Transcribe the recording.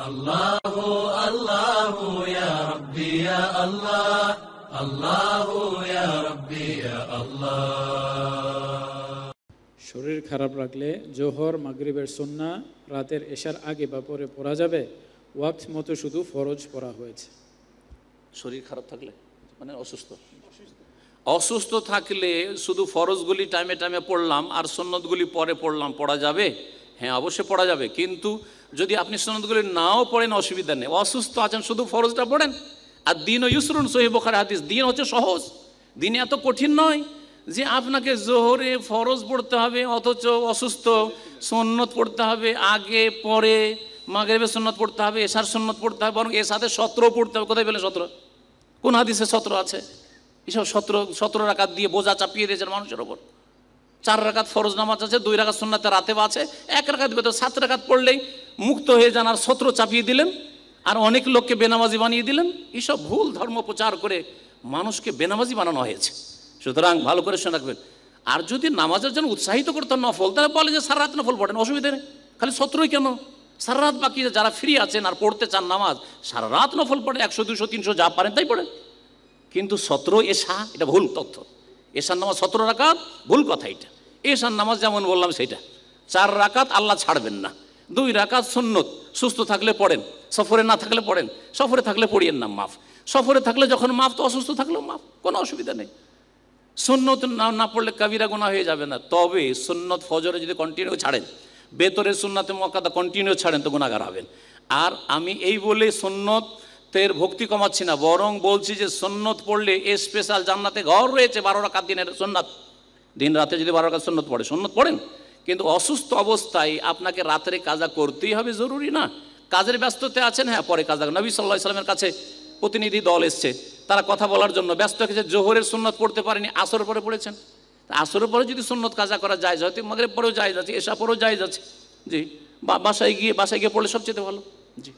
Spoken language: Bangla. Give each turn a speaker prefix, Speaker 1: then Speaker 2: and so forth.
Speaker 1: শরীর খারাপ রাখলে জোহর মাগরিবের সন্না রাতের এশার আগে বা পরে পড়া যাবে ওয়াক্ত মতো শুধু ফরজ পড়া হয়েছে শরীর খারাপ থাকলে মানে অসুস্থ অসুস্থ থাকলে শুধু ফরজগুলি টাইমে টাইমে পড়লাম আর সন্ন্যতগুলি পরে পড়লাম পড়া যাবে হ্যাঁ অবশ্যই পড়া যাবে কিন্তু যদি আপনি সনদগুলি নাও পড়েন অসুবিধা নেই অসুস্থ আছেন শুধু ফরজটা পড়েন আর দিন ও ইউসরুন সহি বোখার হাদিস দিন হচ্ছে সহজ দিনে এত কঠিন নয় যে আপনাকে জোহরে ফরজ পড়তে হবে অথচ অসুস্থ সন্নত পড়তে হবে আগে পরে মাগরে সন্নত পড়তে হবে এসার সন্নত পড়তে হবে বরং এর সাথে সত্র পড়তে হবে কোথায় পেলে সত্র কোন হাদিসে সত্র আছে এসব সত্র সত্র রাখাত দিয়ে বোঝা চাপিয়ে দিয়েছেন মানুষের ওপর চার রাকাত ফরজ নামাজ আছে দুই রাকাত সুন্নাতে রাতে আছে এক রাকাত বেতন সাত রাকাত পড়লেই মুক্ত হয়ে যান আর শত্রু চাপিয়ে দিলেন আর অনেক লোককে বেনামাজি বানিয়ে দিলেন এইসব ভুল ধর্ম প্রচার করে মানুষকে বেনামাজি বানানো হয়েছে সুতরাং ভালো করে শোনা রাখবেন আর যদি নামাজের জন্য উৎসাহিত করতো নফল তাহলে বলে যে সারা রাত নফল পড়েন অসুবিধা নেই খালি শত্রুই কেন সারা রাত বাকি যারা ফ্রি আছেন আর পড়তে চান নামাজ সারা রাত নফল পড়ে একশো দুশো তিনশো যা পারেন তাই পড়েন কিন্তু সতেরো এসা এটা ভুল তথ্য এশার নামাজ সতেরো রাকাত ভুল কথা এটা এশার নামাজ যেমন বললাম সেটা চার রাকাত আল্লাহ ছাড়বেন না দুই রাকাত সুন্নত সুস্থ থাকলে পড়েন সফরে না থাকলে পড়েন সফরে থাকলে পড়িয়েন না মাফ সফরে থাকলে যখন মাফ তো অসুস্থ থাকলেও মাফ কোনো অসুবিধা নেই সুন্নত না না পড়লে কাবিরা গোনা হয়ে যাবে না তবে সুন্নত ফজরে যদি কন্টিনিউ ছাড়েন বেতরে সুন্নাতে মকাদা কন্টিনিউ ছাড়েন তো গুণাগার হবেন আর আমি এই বলে সুন্নত তের ভক্তি কমাচ্ছি না বরং বলছি যে সন্ন্যত পড়লে এ স্পেশাল জান্নাতে ঘর রয়েছে বারো রাখার দিনের সন্ন্যাত দিন রাতে যদি বারো রাখার সন্ন্যত পড়ে সন্ন্যত পড়েন কিন্তু অসুস্থ অবস্থায় আপনাকে রাত্রে কাজা করতেই হবে জরুরি না কাজের ব্যস্ততে আছেন হ্যাঁ পরে কাজা নবী সাল্লাহ ইসলামের কাছে প্রতিনিধি দল এসছে তারা কথা বলার জন্য ব্যস্ত হয়েছে জোহরের সুন্নত পড়তে পারেনি আসর পরে পড়েছেন আসর পরে যদি সুন্নত কাজা করা যায় হয়তো মাগরের পরেও যায় যাচ্ছে এসা পরেও যায় যাচ্ছে জি বা বাসায় গিয়ে বাসায় গিয়ে পড়লে সবচেয়ে ভালো জি